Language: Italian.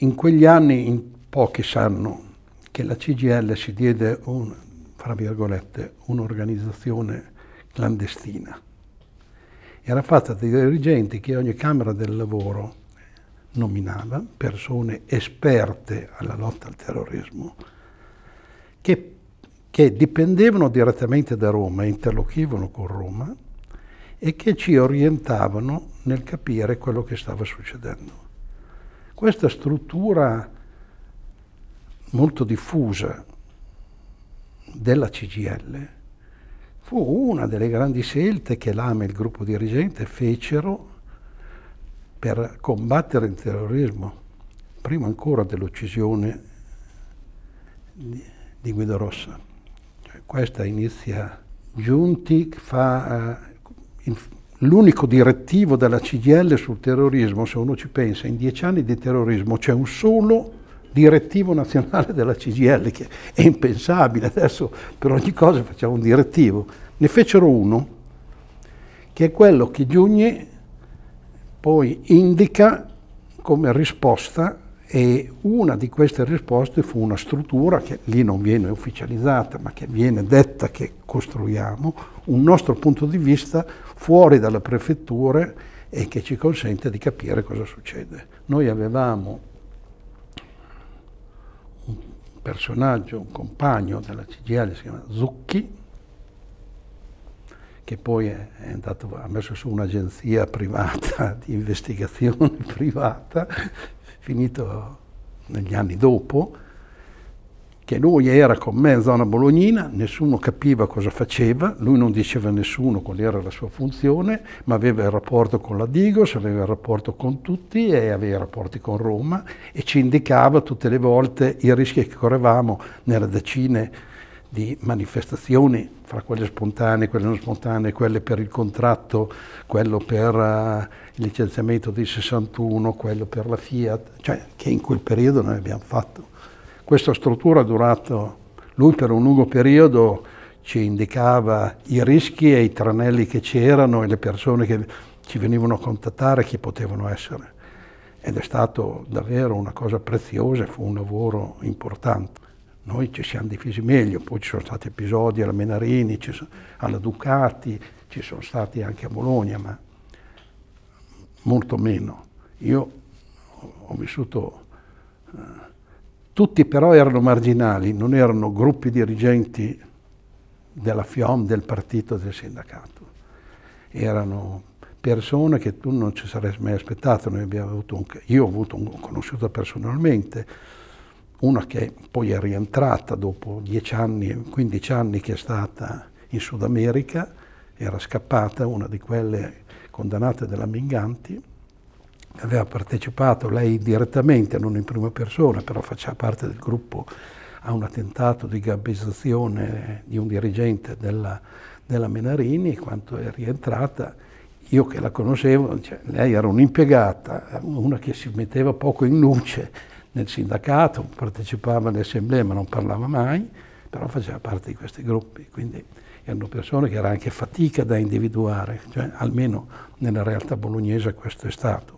In quegli anni in pochi sanno che la CGL si diede un, fra virgolette, un'organizzazione clandestina. Era fatta dai dirigenti che ogni Camera del Lavoro nominava, persone esperte alla lotta al terrorismo, che, che dipendevano direttamente da Roma, interlochivano con Roma e che ci orientavano nel capire quello che stava succedendo. Questa struttura molto diffusa della CGL fu una delle grandi scelte che l'AME e il gruppo dirigente fecero per combattere il terrorismo, prima ancora dell'uccisione di, Guido Rossa. Cioè, questa inizia Giunti fa, uh, l'unico direttivo della CGL sul terrorismo, se uno ci pensa, in dieci anni di terrorismo c'è un solo direttivo nazionale della CGL, che è impensabile, adesso per ogni cosa facciamo un direttivo. Ne fecero uno, che è quello che Giugni poi indica come risposta e una di queste risposte fu una struttura che lì non viene ufficializzata, ma che viene detta che costruiamo, un nostro punto di vista fuori dalle prefetture e che ci consente di capire cosa succede. Noi avevamo un personaggio, un compagno della CGL, si chiama Zucchi, che poi è andato, ha messo su un'agenzia privata di investigazione privata finito negli anni dopo, che lui era con me in zona bolognina, nessuno capiva cosa faceva, lui non diceva a nessuno qual era la sua funzione, ma aveva il rapporto con la Digos, aveva il rapporto con tutti e aveva i rapporti con Roma e ci indicava tutte le volte i rischi che correvamo nelle decine di manifestazioni, fra quelle spontanee, quelle non spontanee, quelle per il contratto, quello per uh, il licenziamento del 61, quello per la Fiat, cioè che in quel periodo noi abbiamo fatto. Questa struttura ha durato, lui per un lungo periodo ci indicava i rischi e i tranelli che c'erano e le persone che ci venivano a contattare chi potevano essere. Ed è stato davvero una cosa preziosa, fu un lavoro importante. Noi ci siamo difesi meglio, poi ci sono stati episodi alla Menarini, sono, alla Ducati, ci sono stati anche a Bologna, ma molto meno. Io ho vissuto... Eh, tutti però erano marginali, non erano gruppi dirigenti della FIOM, del partito, del sindacato. Erano persone che tu non ci saresti mai aspettato. Avuto un, io ho, avuto un, ho conosciuto personalmente una che poi è rientrata dopo 10 anni, 15 anni che è stata in Sud America, era scappata, una di quelle condannate della Minganti, aveva partecipato lei direttamente, non in prima persona, però faceva parte del gruppo a un attentato di gabbizzazione di un dirigente della, della Menarini, quando è rientrata, io che la conoscevo, cioè, lei era un'impiegata, una che si metteva poco in luce, nel sindacato, partecipava alle assemblee ma non parlava mai, però faceva parte di questi gruppi, quindi erano persone che era anche fatica da individuare, cioè, almeno nella realtà bolognese questo è stato.